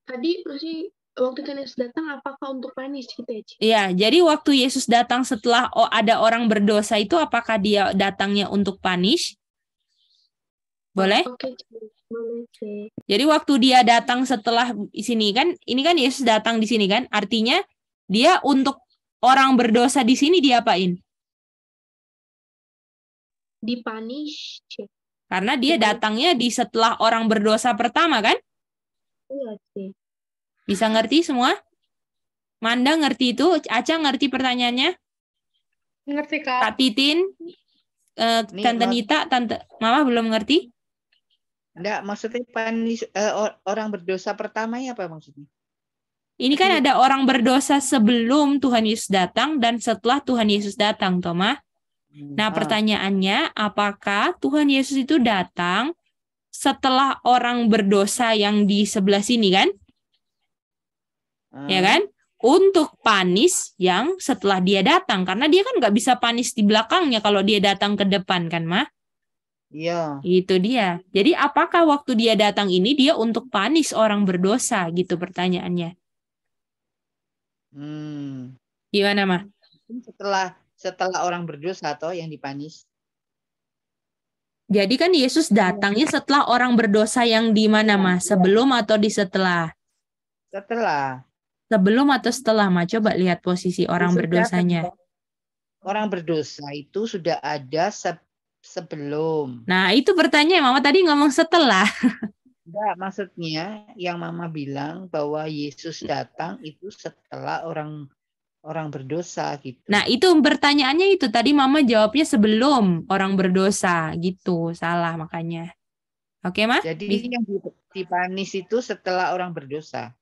[SPEAKER 4] Tadi masih waktu Tuhan Yesus datang apakah untuk panis gitu ya?
[SPEAKER 1] ya, jadi waktu Yesus datang setelah oh, ada orang berdosa itu apakah dia datangnya untuk panis? Oh, Boleh? Oke. Jadi waktu dia datang setelah di sini kan, ini kan Yesus datang di sini kan, artinya dia untuk orang berdosa di sini diapain? Dipunish. Karena dia datangnya di setelah orang berdosa pertama kan? Iya Bisa ngerti semua? Manda ngerti itu, Aca ngerti pertanyaannya? Ngerti Kak. Kak
[SPEAKER 5] Titin, uh, Tante Nita, Tante Mama belum ngerti? Enggak, maksudnya panis, uh, eh, orang berdosa pertama ya, apa maksudnya? Ini kan
[SPEAKER 1] ada orang berdosa sebelum Tuhan Yesus datang dan setelah Tuhan Yesus datang, Toma. Hmm. Nah, ah. pertanyaannya apakah Tuhan Yesus itu datang setelah orang berdosa yang di sebelah sini kan? Ya ah. kan? Untuk panis yang setelah dia datang karena dia kan nggak bisa panis di belakangnya kalau dia datang ke depan kan, Ma? Iya. Itu dia. Jadi apakah waktu dia datang ini dia untuk panis orang berdosa gitu pertanyaannya.
[SPEAKER 5] Hmm. Gimana mah? Setelah setelah orang berdosa atau yang dipanis.
[SPEAKER 1] Jadi kan Yesus datangnya setelah orang berdosa yang di mana mah? Sebelum atau di setelah?
[SPEAKER 5] Setelah.
[SPEAKER 1] Sebelum atau setelah mah? Coba lihat posisi orang berdosanya.
[SPEAKER 5] Orang berdosa itu sudah ada sebelum.
[SPEAKER 1] Nah, itu bertanya Mama tadi ngomong setelah.
[SPEAKER 5] Enggak, maksudnya yang Mama bilang bahwa Yesus datang itu setelah orang orang berdosa gitu.
[SPEAKER 1] Nah, itu pertanyaannya itu tadi Mama jawabnya sebelum orang berdosa gitu, salah makanya. Oke, Mas.
[SPEAKER 5] Jadi Bisa. yang dipanis itu setelah orang berdosa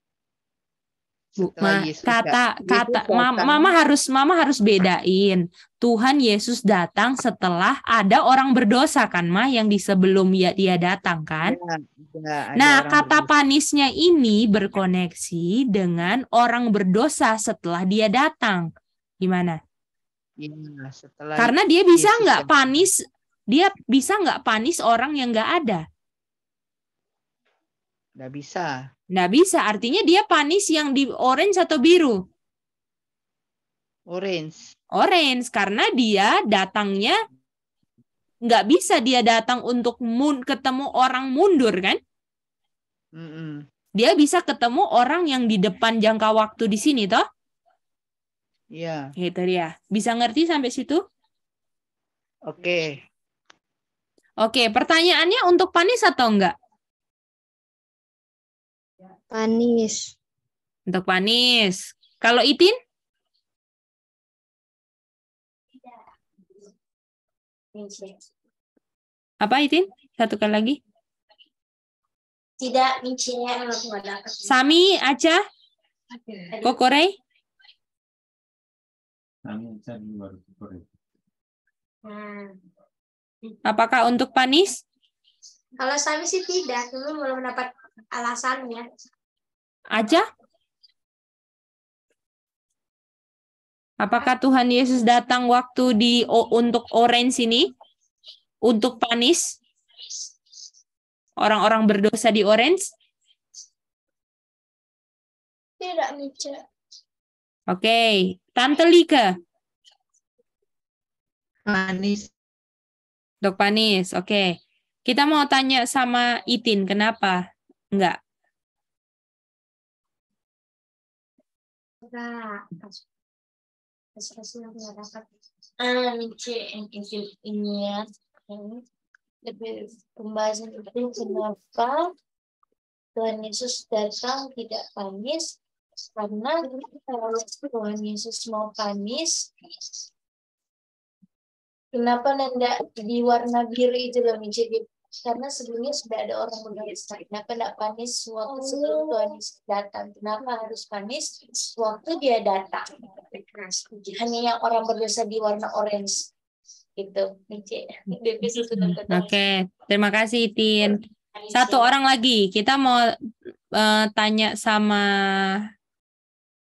[SPEAKER 5] ma, Yesus kata gak, kata mama,
[SPEAKER 1] harus mama harus bedain Tuhan Yesus datang setelah ada orang berdosa kan ma yang di sebelum ya dia datang kan.
[SPEAKER 4] Ya,
[SPEAKER 2] ya, nah kata
[SPEAKER 1] berdosa. panisnya ini berkoneksi dengan orang berdosa setelah dia datang. Gimana?
[SPEAKER 5] Ya, setelah Karena dia
[SPEAKER 1] bisa nggak panis dia bisa nggak panis orang yang nggak ada? Nggak bisa. Nggak bisa, artinya dia panis yang di orange atau biru. Orange. Orange, karena dia datangnya nggak bisa dia datang untuk mun ketemu orang mundur kan? Mm -mm. Dia bisa ketemu orang yang di depan jangka waktu di sini toh? Iya. Yeah. Gitu dia. Bisa ngerti sampai situ?
[SPEAKER 2] Oke. Okay. Oke, okay, pertanyaannya untuk panis atau enggak? Panis. Untuk panis. Kalau itin? tidak Apa itin? Satu kali lagi. Tidak mincinya Sami aja. Kokorei? Sami aja baru kokorei. Hmm. Apakah untuk panis? Kalau sami sih tidak, dulu belum dapat alasannya aja? Apakah Tuhan Yesus datang waktu di
[SPEAKER 1] untuk orange ini? Untuk panis? Orang-orang
[SPEAKER 2] berdosa di orange?
[SPEAKER 4] Tidak, Mica.
[SPEAKER 2] Oke, okay. Tante Lika. Panis. Dok Panis, oke. Okay. Kita mau tanya sama Itin, kenapa? Enggak. ah Kak. Amin,
[SPEAKER 4] Cik. Ini ya. Lebih pembahasan itu
[SPEAKER 2] kenapa Tuhan Yesus datang tidak panis karena kalau Tuhan Yesus mau panis
[SPEAKER 4] kenapa nanda di warna biru itu loh jadi karena sebelumnya sudah ada orang sakit. kenapa tidak panis waktu oh. sebelum Tuhan datang kenapa harus panis waktu dia datang hanya yang orang berdosa di warna orange gitu Oke
[SPEAKER 1] okay. terima kasih Tin satu orang lagi kita mau uh, tanya sama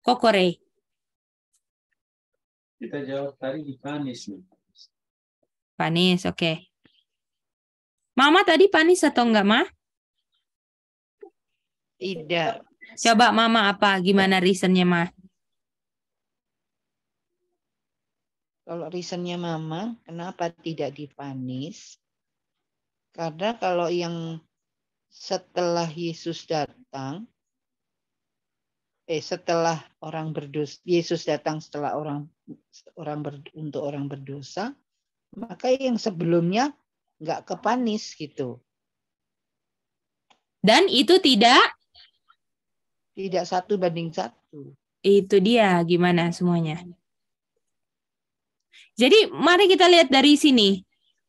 [SPEAKER 1] Kokore
[SPEAKER 2] kita jawab tadi di panis
[SPEAKER 1] panis oke okay. Mama tadi panis atau enggak, Ma? Tidak. Coba Mama apa? Gimana reasonnya,
[SPEAKER 5] Ma? Kalau reasonnya Mama, kenapa tidak dipanis? Karena kalau yang setelah Yesus datang, eh setelah orang berdosa, Yesus datang setelah orang orang ber, untuk orang berdosa, maka yang sebelumnya nggak kepanis gitu. Dan itu tidak tidak satu banding satu.
[SPEAKER 1] Itu dia gimana semuanya. Jadi mari kita lihat dari sini.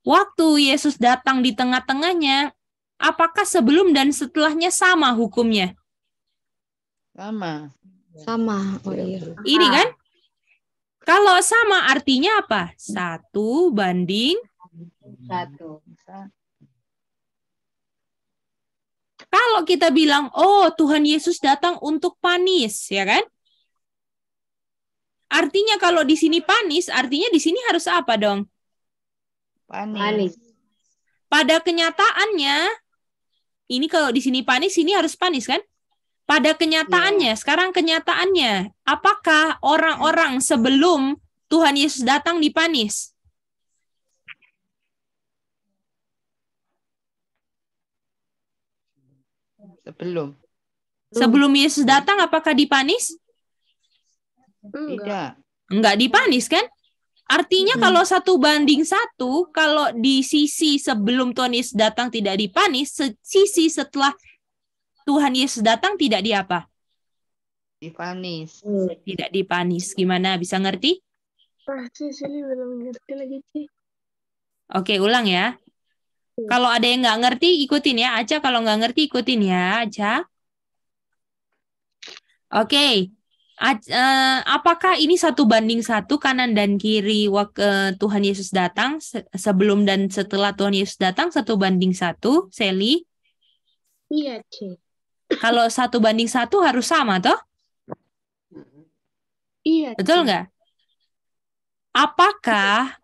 [SPEAKER 1] Waktu Yesus datang di tengah-tengahnya, apakah sebelum dan setelahnya sama hukumnya?
[SPEAKER 6] Sama. Sama. Oh iya. iya. Ini kan?
[SPEAKER 1] Kalau sama artinya apa? Satu banding
[SPEAKER 3] satu. Hmm.
[SPEAKER 1] Kalau kita bilang, oh Tuhan Yesus datang untuk panis, ya kan? Artinya kalau di sini panis, artinya di sini harus apa dong?
[SPEAKER 5] Panis. panis.
[SPEAKER 1] Pada kenyataannya, ini kalau di sini panis, ini harus panis kan? Pada kenyataannya, yeah. sekarang kenyataannya, apakah orang-orang sebelum Tuhan Yesus datang di panis? Belum. Hmm. Sebelum Yesus datang apakah dipanis?
[SPEAKER 5] Tidak.
[SPEAKER 1] Enggak dipanis kan? Artinya hmm. kalau satu banding satu, kalau di sisi sebelum Tuhan Yesus datang tidak dipanis, sisi setelah Tuhan Yesus datang tidak diapa
[SPEAKER 5] Dipanis.
[SPEAKER 1] Hmm. Tidak dipanis. Gimana? Bisa ngerti?
[SPEAKER 4] Ah, sini belum ngerti lagi
[SPEAKER 1] Oke, ulang ya. Kalau ada yang nggak ngerti ikutin ya Aja. Kalau nggak ngerti ikutin ya Aja. Oke. Okay. Uh, eh, apakah ini satu banding satu kanan dan kiri waktu eh, Tuhan Yesus datang se sebelum dan setelah Tuhan Yesus datang satu banding satu, Sally?
[SPEAKER 4] Iya, cuy.
[SPEAKER 1] Kalau satu banding satu harus sama toh? Iya. Betul nggak? Apakah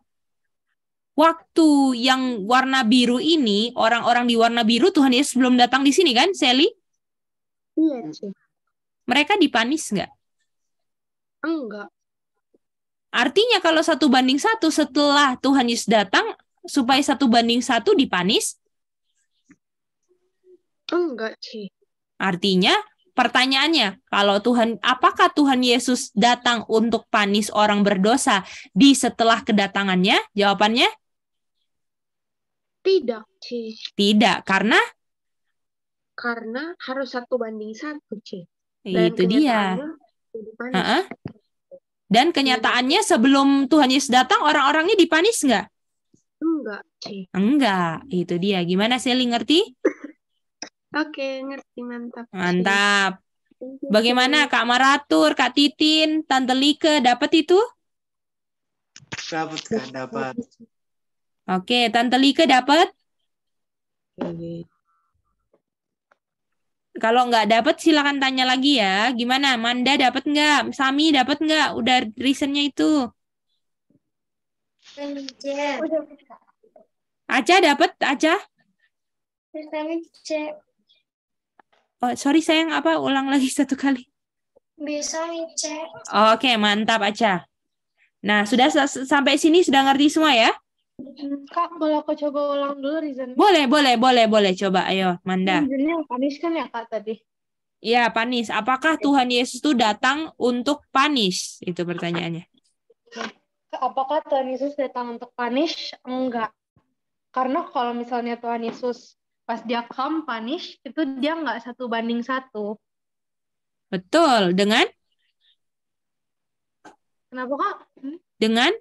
[SPEAKER 1] waktu yang warna biru ini, orang-orang di warna biru Tuhan Yesus belum datang di sini kan, Sally? Iya, Mereka dipanis nggak? Enggak. Artinya kalau satu banding satu setelah Tuhan Yesus datang, supaya satu banding satu dipanis?
[SPEAKER 4] Enggak, sih
[SPEAKER 1] Artinya pertanyaannya, kalau Tuhan apakah Tuhan Yesus datang untuk panis orang berdosa di setelah kedatangannya? Jawabannya
[SPEAKER 4] tidak, C.
[SPEAKER 1] Tidak, karena?
[SPEAKER 4] Karena harus satu banding satu, C.
[SPEAKER 1] Nah, itu dia.
[SPEAKER 4] Uh-uh.
[SPEAKER 1] Dan kenyataannya sebelum Tuhan Yesus datang, orang-orangnya dipanis nggak?
[SPEAKER 4] Enggak, C.
[SPEAKER 1] Enggak, itu dia. Gimana, Sally ngerti?
[SPEAKER 4] Oke, ngerti, mantap. Mantap. Bagaimana
[SPEAKER 1] Kak Maratur, Kak Titin, Tante Lika, dapat itu?
[SPEAKER 2] Dapat, Kak, dapat.
[SPEAKER 1] Oke, Tante Lika dapat? Okay. Kalau nggak dapat silakan tanya lagi ya. Gimana? Manda dapat nggak? Sami dapat nggak? Udah reasonnya itu. Aja dapat? aja. Oh, sorry sayang, apa ulang lagi satu kali?
[SPEAKER 4] Bisa Oke,
[SPEAKER 1] Oke, mantap Aja. Nah, sudah sampai sini sudah ngerti semua ya?
[SPEAKER 6] Hmm, Kak, boleh aku coba ulang dulu reason? Boleh, boleh,
[SPEAKER 1] boleh, boleh. Coba, ayo, Manda.
[SPEAKER 6] Reasonnya panis kan ya, Kak, tadi?
[SPEAKER 1] Ya, panis. Apakah Tuhan Yesus itu datang untuk panis? Itu pertanyaannya.
[SPEAKER 6] Apakah Tuhan Yesus datang untuk panis? Enggak. Karena kalau misalnya Tuhan Yesus pas dia come punish, itu dia nggak satu banding satu.
[SPEAKER 1] Betul. Dengan?
[SPEAKER 6] Kenapa, Kak? Hmm?
[SPEAKER 1] Dengan?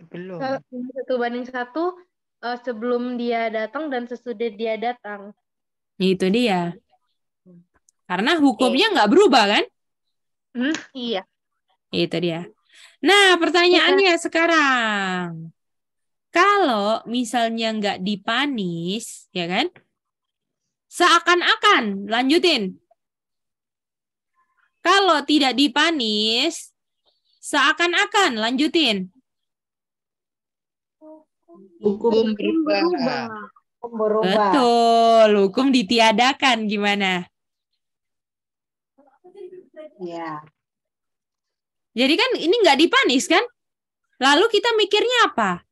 [SPEAKER 1] Belum.
[SPEAKER 6] Satu banding satu uh, sebelum dia datang dan sesudah dia datang.
[SPEAKER 1] Itu dia. Hmm. Karena hukumnya nggak berubah kan?
[SPEAKER 6] Hmm, iya.
[SPEAKER 1] Itu dia. Nah pertanyaannya ya. sekarang, kalau misalnya nggak dipanis, ya kan? Seakan-akan, lanjutin. Kalau tidak dipanis, seakan-akan, lanjutin Hukum berubah. Hukum berubah. Betul, hukum ditiadakan gimana? Ya. Jadi kan ini nggak dipanis kan? Lalu kita mikirnya apa?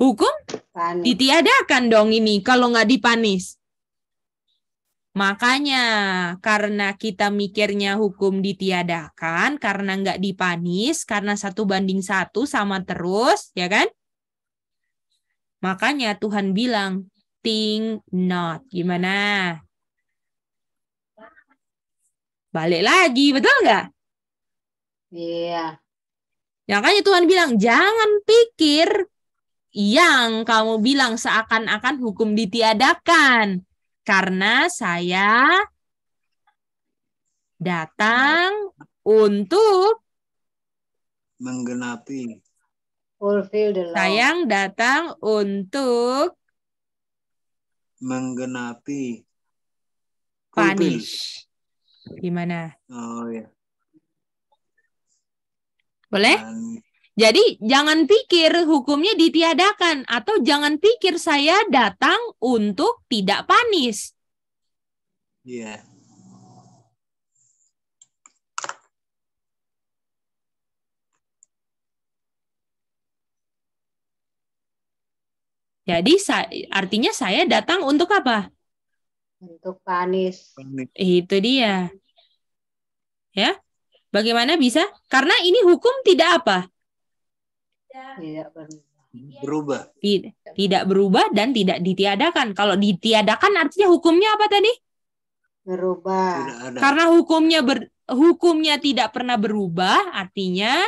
[SPEAKER 1] Hukum Panis. ditiadakan dong ini kalau nggak dipanis. Makanya karena kita mikirnya hukum ditiadakan, karena nggak dipanis, karena satu banding satu sama terus, ya kan? Makanya Tuhan bilang, think not. Gimana? Balik lagi, betul nggak? Iya. Yeah. Makanya Tuhan bilang, jangan pikir yang kamu bilang seakan-akan hukum ditiadakan. Karena saya datang untuk
[SPEAKER 4] menggenapi
[SPEAKER 1] Fulfill the law. Sayang datang untuk
[SPEAKER 4] menggenapi punish. Gimana? Oh ya.
[SPEAKER 1] Boleh? Jadi jangan pikir hukumnya ditiadakan atau jangan pikir saya datang untuk tidak panis. Iya. Yeah. Jadi sa artinya saya datang untuk apa? Untuk panis. Itu dia. Ya. Bagaimana bisa? Karena ini hukum tidak apa? Tidak berubah. Tidak, tidak berubah dan tidak ditiadakan. Kalau ditiadakan artinya hukumnya apa tadi?
[SPEAKER 3] Berubah. Karena
[SPEAKER 1] hukumnya ber, hukumnya tidak pernah berubah, artinya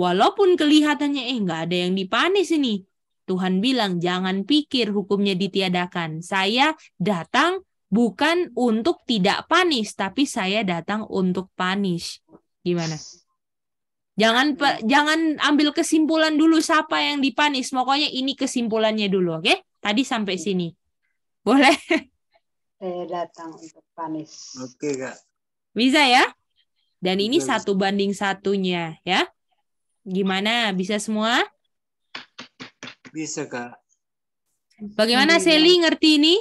[SPEAKER 1] walaupun kelihatannya eh nggak ada yang dipanis ini Tuhan bilang, "Jangan pikir hukumnya ditiadakan. Saya datang bukan untuk tidak panis, tapi saya datang untuk panis." Gimana? Jangan jangan ambil kesimpulan dulu siapa yang dipanis. Pokoknya ini kesimpulannya dulu, oke? Okay? Tadi sampai iya. sini. Boleh?
[SPEAKER 3] Saya datang untuk panis. Oke, Kak.
[SPEAKER 1] Bisa ya? Dan ini satu banding satunya, ya. Gimana? Bisa semua?
[SPEAKER 5] Bisa, Kak.
[SPEAKER 1] Bagaimana Bisa. Iya. ngerti ini?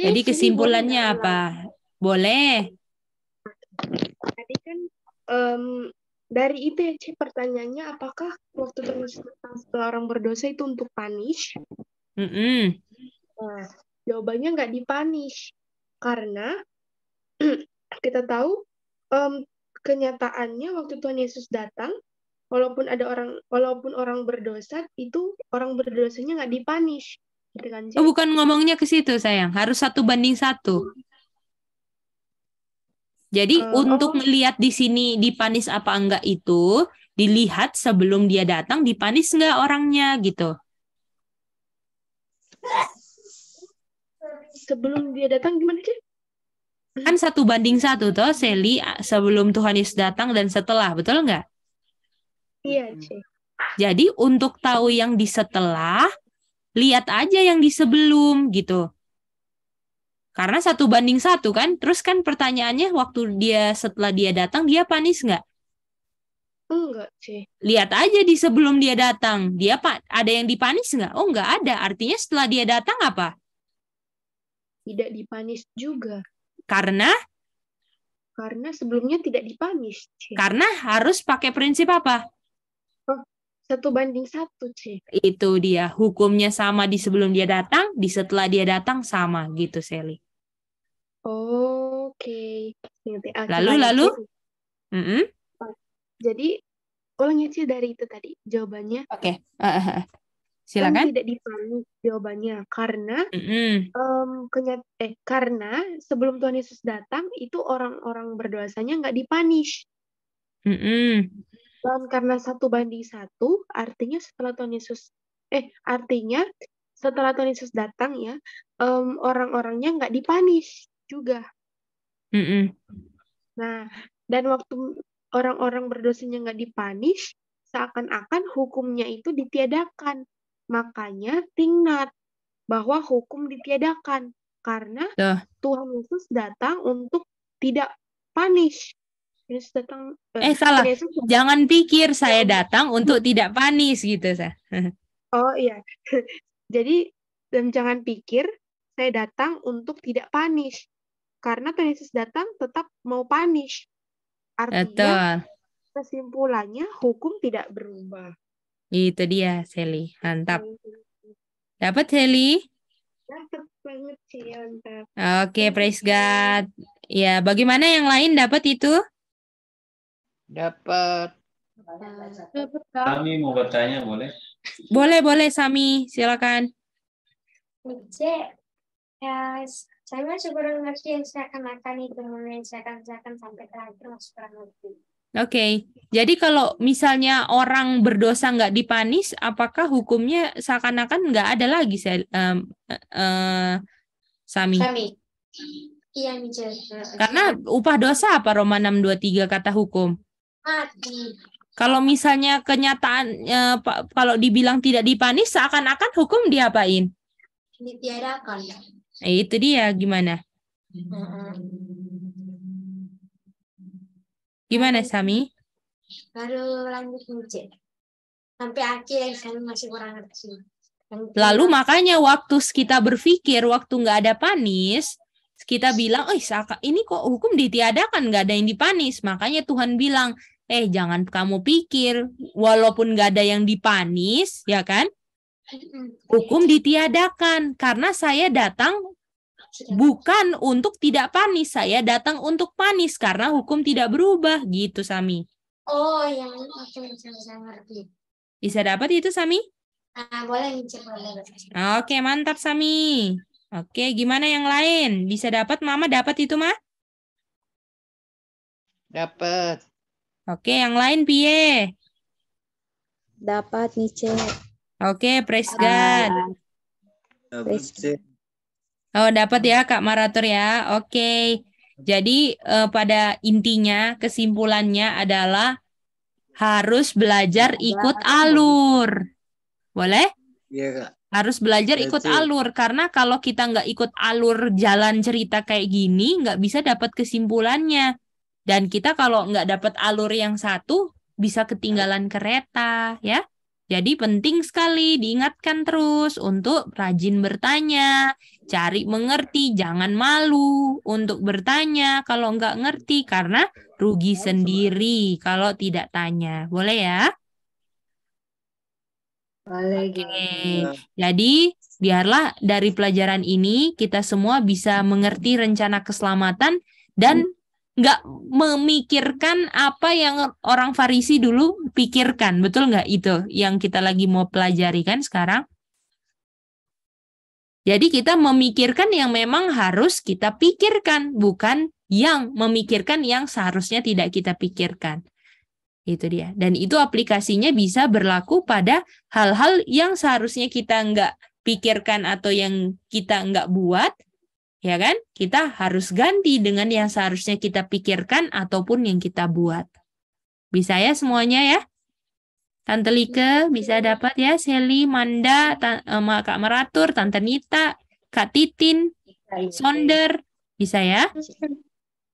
[SPEAKER 1] Iya, Jadi kesimpulannya apa? Boleh.
[SPEAKER 4] Tadi kan um, dari itu ya, Cik, pertanyaannya apakah waktu termasuk orang berdosa itu untuk punish? Mm -hmm. Nah, jawabannya nggak dipunish. Karena kita tahu um, kenyataannya waktu Tuhan Yesus datang, walaupun ada orang walaupun orang berdosa itu orang berdosanya nggak dipanis gitu kan oh, bukan
[SPEAKER 1] ngomongnya ke situ sayang harus satu banding satu jadi uh, untuk melihat oh. di sini dipanis apa enggak itu dilihat sebelum dia datang dipanis enggak orangnya gitu
[SPEAKER 4] sebelum dia datang gimana sih?
[SPEAKER 1] Kan satu banding satu toh Seli sebelum Tuhan Yesus datang dan setelah betul nggak? Iya, C. Gitu. Jadi untuk tahu yang di setelah, lihat aja yang di sebelum gitu. Karena satu banding satu kan, terus kan pertanyaannya waktu dia setelah dia datang dia panis nggak?
[SPEAKER 4] Enggak sih.
[SPEAKER 1] Lihat aja di sebelum dia datang. Dia pak ada yang dipanis nggak? Oh nggak ada. Artinya setelah dia datang apa?
[SPEAKER 4] Tidak dipanis juga. Karena? Karena sebelumnya tidak dipanis. Karena harus pakai
[SPEAKER 1] prinsip apa?
[SPEAKER 4] satu banding satu c
[SPEAKER 1] itu dia hukumnya sama di sebelum dia datang di setelah dia datang sama gitu Sally
[SPEAKER 4] oke okay. lalu lalu mm -hmm. jadi ulangnya oh, sih dari itu tadi jawabannya oke okay.
[SPEAKER 2] Eh, eh, eh. silakan kan
[SPEAKER 4] tidak dipahami jawabannya karena mm -hmm. um, kenyat eh karena sebelum Tuhan Yesus datang itu orang-orang berdosanya nggak dipanis mm -hmm. Dan karena satu banding satu, artinya setelah Tuhan Yesus, eh artinya setelah Tuhan Yesus datang ya, um, orang-orangnya nggak dipanis juga. Mm -mm. Nah, dan waktu orang-orang berdosanya nggak dipanis, seakan-akan hukumnya itu ditiadakan. Makanya tingnat bahwa hukum ditiadakan karena Duh. Tuhan Yesus datang untuk tidak panis. Yesus datang eh, eh salah Yesus.
[SPEAKER 1] jangan pikir saya iya. datang untuk tidak panis gitu saya
[SPEAKER 4] oh iya jadi dan jangan pikir saya datang untuk tidak panis karena Tuhan Yesus datang tetap mau panis artinya Betul. kesimpulannya hukum tidak berubah
[SPEAKER 1] itu dia Sally mantap hmm. dapat Sally
[SPEAKER 4] dapat banget sih oke
[SPEAKER 1] okay, praise God ya bagaimana yang lain dapat itu
[SPEAKER 4] Dapat. Sami
[SPEAKER 5] mau bertanya boleh?
[SPEAKER 1] Boleh boleh Sami silakan.
[SPEAKER 4] Ije, ya saya masih kurang ngerti yang saya akan makan itu yang saya akan saya akan sampai terakhir masih kurang ngerti.
[SPEAKER 1] Oke, okay. jadi kalau misalnya orang berdosa nggak dipanis, apakah hukumnya seakan-akan nggak ada lagi, um, uh, Sami? Sami.
[SPEAKER 4] Iya, Karena
[SPEAKER 1] upah dosa apa Roma 623 kata hukum? Kalau misalnya kenyataan eh, kalau dibilang tidak dipanis seakan-akan hukum diapain?
[SPEAKER 4] Ditiadakan.
[SPEAKER 1] Eh, itu dia gimana? Gimana Sami?
[SPEAKER 4] Baru lanjut mencet. Sampai akhir saya masih kurang ngerti. Lalu
[SPEAKER 1] makanya waktu kita berpikir waktu nggak ada panis, kita bilang, oh ini kok hukum ditiadakan nggak ada yang dipanis." Makanya Tuhan bilang, eh jangan kamu pikir walaupun gak ada yang dipanis, ya kan? Hukum ditiadakan karena saya datang bukan untuk tidak panis, saya datang untuk panis karena hukum tidak berubah gitu Sami.
[SPEAKER 4] Oh ya, oke saya ngerti.
[SPEAKER 1] Bisa dapat itu Sami?
[SPEAKER 4] Ah, boleh,
[SPEAKER 2] boleh.
[SPEAKER 1] Oke, mantap Sami. Oke, gimana yang lain? Bisa dapat Mama dapat itu, Ma? Dapat. Oke, yang lain piye? Dapat nih Nice. Oke, praise ah.
[SPEAKER 2] God. Dapat.
[SPEAKER 1] Oh, dapat ya Kak Marator ya. Oke. Jadi eh, pada intinya kesimpulannya adalah harus belajar ikut alur. Boleh? Iya, Kak. Harus belajar iya, ikut alur karena kalau kita nggak ikut alur jalan cerita kayak gini nggak bisa dapat kesimpulannya. Dan kita kalau nggak dapat alur yang satu, bisa ketinggalan kereta, ya. Jadi penting sekali diingatkan terus untuk rajin bertanya, cari mengerti, jangan malu untuk bertanya kalau nggak ngerti karena rugi sendiri kalau tidak tanya. Boleh ya?
[SPEAKER 3] Boleh. Oke. Okay.
[SPEAKER 1] Jadi biarlah dari pelajaran ini kita semua bisa mengerti rencana keselamatan dan nggak memikirkan apa yang orang Farisi dulu pikirkan, betul nggak itu yang kita lagi mau pelajari kan sekarang? Jadi kita memikirkan yang memang harus kita pikirkan, bukan yang memikirkan yang seharusnya tidak kita pikirkan. Itu dia. Dan itu aplikasinya bisa berlaku pada hal-hal yang seharusnya kita nggak pikirkan atau yang kita nggak buat, ya kan? Kita harus ganti dengan yang seharusnya kita pikirkan ataupun yang kita buat. Bisa ya semuanya ya? Tante Lika bisa dapat ya, Sally, Manda, eh, Kak Meratur, Tante Nita, Kak Titin, Sonder, bisa ya?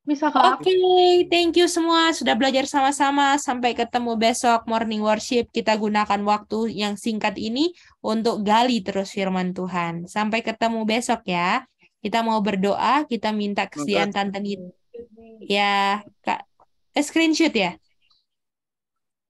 [SPEAKER 1] Bisa kok. Oke, okay, thank you semua sudah belajar sama-sama. Sampai ketemu besok morning worship. Kita gunakan waktu yang singkat ini untuk gali terus firman Tuhan. Sampai ketemu besok ya. Kita mau berdoa, kita minta
[SPEAKER 2] kesediaan Tante Nita. Ya, Kak. Eh, screenshot ya?